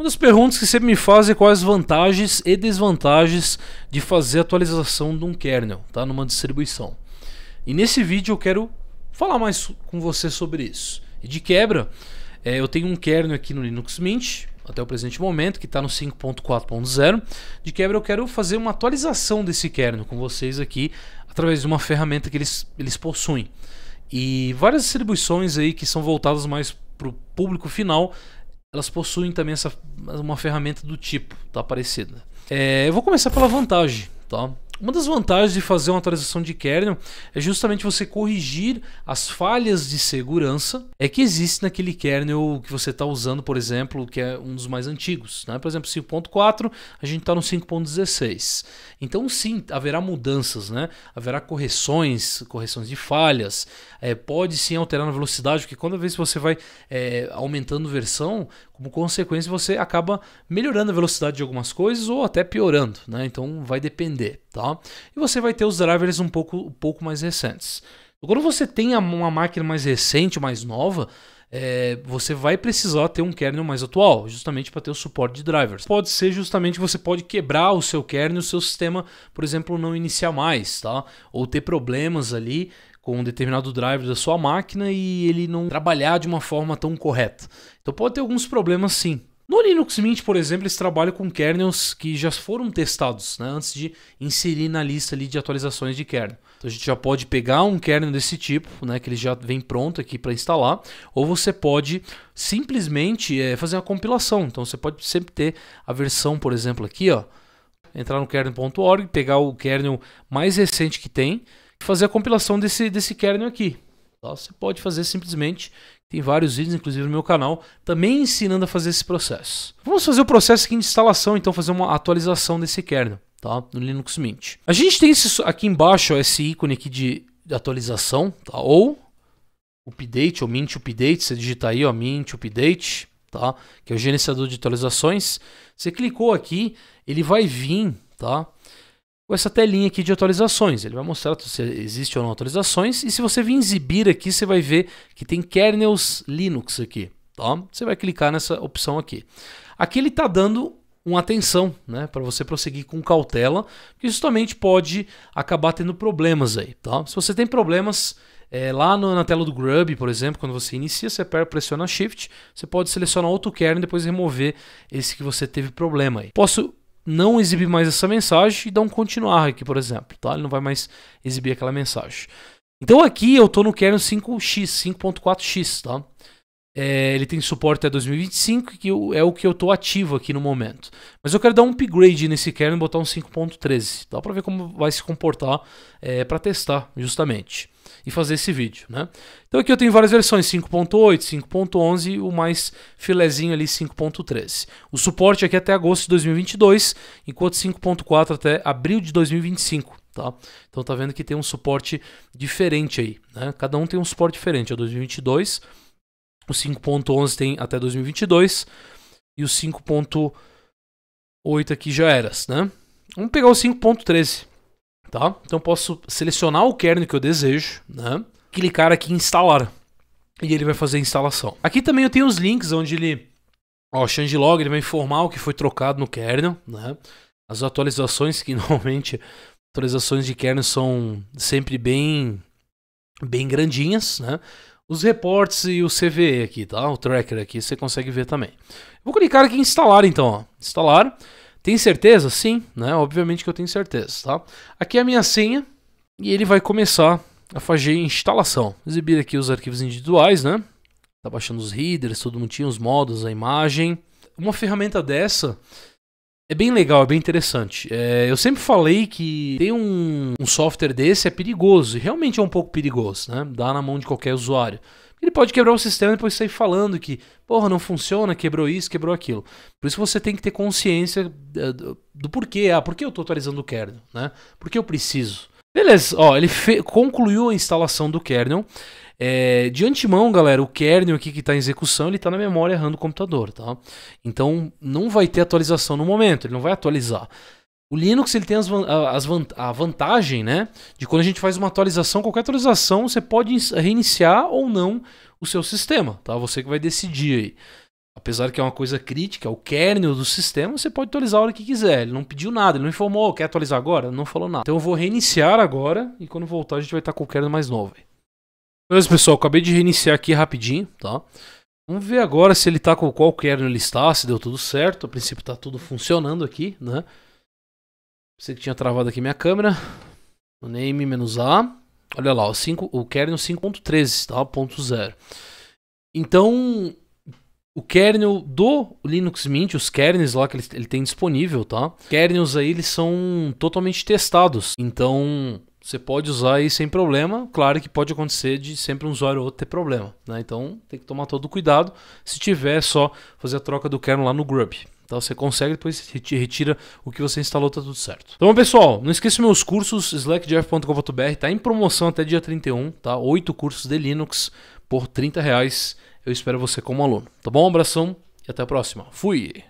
Uma das perguntas que sempre me fazem é quais as vantagens e desvantagens de fazer atualização de um kernel, tá? numa distribuição. E nesse vídeo eu quero falar mais com você sobre isso. E de quebra, é, eu tenho um kernel aqui no Linux Mint, até o presente momento, que está no 5.4.0. De quebra, eu quero fazer uma atualização desse kernel com vocês aqui, através de uma ferramenta que eles, eles possuem. E várias distribuições aí que são voltadas mais para o público final elas possuem também essa, uma ferramenta do tipo, tá? Parecida. É, eu vou começar pela vantagem, tá? Uma das vantagens de fazer uma atualização de kernel é justamente você corrigir as falhas de segurança é que existe naquele kernel que você está usando, por exemplo, que é um dos mais antigos. Né? Por exemplo, 5.4, a gente está no 5.16. Então, sim, haverá mudanças, né? haverá correções, correções de falhas, é, pode sim alterar na velocidade, porque quando vez você vai é, aumentando versão, como consequência você acaba melhorando a velocidade de algumas coisas ou até piorando. Né? Então, vai depender. Tá? E você vai ter os drivers um pouco, um pouco mais recentes. Quando você tem uma máquina mais recente, mais nova, é, você vai precisar ter um kernel mais atual, justamente para ter o suporte de drivers. Pode ser justamente que você pode quebrar o seu kernel, o seu sistema, por exemplo, não iniciar mais, tá? Ou ter problemas ali com um determinado driver da sua máquina e ele não trabalhar de uma forma tão correta. Então pode ter alguns problemas sim, no Linux Mint, por exemplo, eles trabalham com kernels que já foram testados né, antes de inserir na lista ali de atualizações de kernel. Então a gente já pode pegar um kernel desse tipo, né, que ele já vem pronto aqui para instalar, ou você pode simplesmente é, fazer uma compilação. Então você pode sempre ter a versão, por exemplo, aqui, ó, entrar no kernel.org, pegar o kernel mais recente que tem e fazer a compilação desse, desse kernel aqui tal, você pode fazer simplesmente. Tem vários vídeos, inclusive no meu canal, também ensinando a fazer esse processo. Vamos fazer o processo aqui de instalação, então fazer uma atualização desse kernel, tá? No Linux Mint. A gente tem esse, aqui embaixo ó, esse ícone aqui de, de atualização, tá? Ou update, ou Mint Update, você digita aí, ó, Mint Update, tá? Que é o gerenciador de atualizações. Você clicou aqui, ele vai vir, tá? com essa telinha aqui de atualizações. Ele vai mostrar se existe ou não atualizações. E se você vir exibir aqui, você vai ver que tem kernels Linux aqui. Tá? Você vai clicar nessa opção aqui. Aqui ele está dando uma atenção, né, para você prosseguir com cautela, que justamente pode acabar tendo problemas aí, tá? Se você tem problemas é, lá no, na tela do Grub, por exemplo, quando você inicia, você pressiona Shift, você pode selecionar outro kernel e depois remover esse que você teve problema aí. Posso não exibir mais essa mensagem e dá um continuar aqui, por exemplo, tá? Ele não vai mais exibir aquela mensagem. Então aqui eu estou no kernel 5x, 5.4x, tá? É, ele tem suporte até 2025, que é o que eu estou ativo aqui no momento. Mas eu quero dar um upgrade nesse kernel e botar um 5.13, tá? Para ver como vai se comportar é, para testar, justamente e fazer esse vídeo, né? Então aqui eu tenho várias versões, 5.8, 5.11, o mais filezinho ali 5.13. O suporte aqui é até agosto de 2022, enquanto 5.4 até abril de 2025. Tá? Então tá vendo que tem um suporte diferente aí, né? Cada um tem um suporte diferente, é 2022, o 5.11 tem até 2022 e o 5.8 aqui já eras, né? Vamos pegar o 5.13 tá? Então posso selecionar o kernel que eu desejo, né? Clicar aqui em instalar e ele vai fazer a instalação. Aqui também eu tenho os links onde ele, ó, changelog ele vai informar o que foi trocado no kernel, né? As atualizações que normalmente atualizações de kernel são sempre bem bem grandinhas, né? Os reports e o CVE aqui, tá? O tracker aqui você consegue ver também. Vou clicar aqui em instalar então, ó. Instalar. Tem certeza? Sim, né? Obviamente que eu tenho certeza, tá? Aqui é a minha senha e ele vai começar a fazer instalação. Exibir aqui os arquivos individuais, né? Tá baixando os headers, tudo montinho os modos, a imagem. Uma ferramenta dessa é bem legal, é bem interessante. É, eu sempre falei que ter um, um, software desse é perigoso, e realmente é um pouco perigoso, né? Dá na mão de qualquer usuário. Ele pode quebrar o sistema e depois sair falando que, porra, não funciona, quebrou isso, quebrou aquilo. Por isso você tem que ter consciência é, do, do porquê. Ah, por que eu estou atualizando o kernel, né? Por que eu preciso? Beleza, ó, ele concluiu a instalação do kernel. É, de antemão, galera, o kernel aqui que está em execução, ele está na memória RAM do computador, tá? Então, não vai ter atualização no momento, ele não vai atualizar. O Linux ele tem as, as, a vantagem, né, de quando a gente faz uma atualização, qualquer atualização, você pode reiniciar ou não o seu sistema, tá? Você que vai decidir aí. Apesar que é uma coisa crítica, é o kernel do sistema, você pode atualizar a hora que quiser. Ele não pediu nada, ele não informou, quer atualizar agora? Não falou nada. Então eu vou reiniciar agora e quando voltar a gente vai estar com o kernel mais novo. Aí. Beleza, pessoal, acabei de reiniciar aqui rapidinho, tá? Vamos ver agora se ele tá com qual kernel ele está, se deu tudo certo. A princípio tá tudo funcionando aqui, né? Pensei que tinha travado aqui minha câmera. O name A. Olha lá, o, o kernel 5.13, tá? Ponto zero. Então, o kernel do Linux Mint, os kernels lá que ele, ele tem disponível, tá? Kernels aí, eles são totalmente testados. Então, você pode usar aí sem problema. Claro que pode acontecer de sempre um usuário ou outro ter problema. Né? Então tem que tomar todo o cuidado. Se tiver, é só fazer a troca do kernel lá no Grub. Então você consegue, depois retira o que você instalou, tá tudo certo. Então, pessoal, não esqueça meus cursos, slackjeff.com.br, tá em promoção até dia 31, tá? Oito cursos de Linux por 30 reais. Eu espero você como aluno. Tá bom? Um abração e até a próxima. Fui!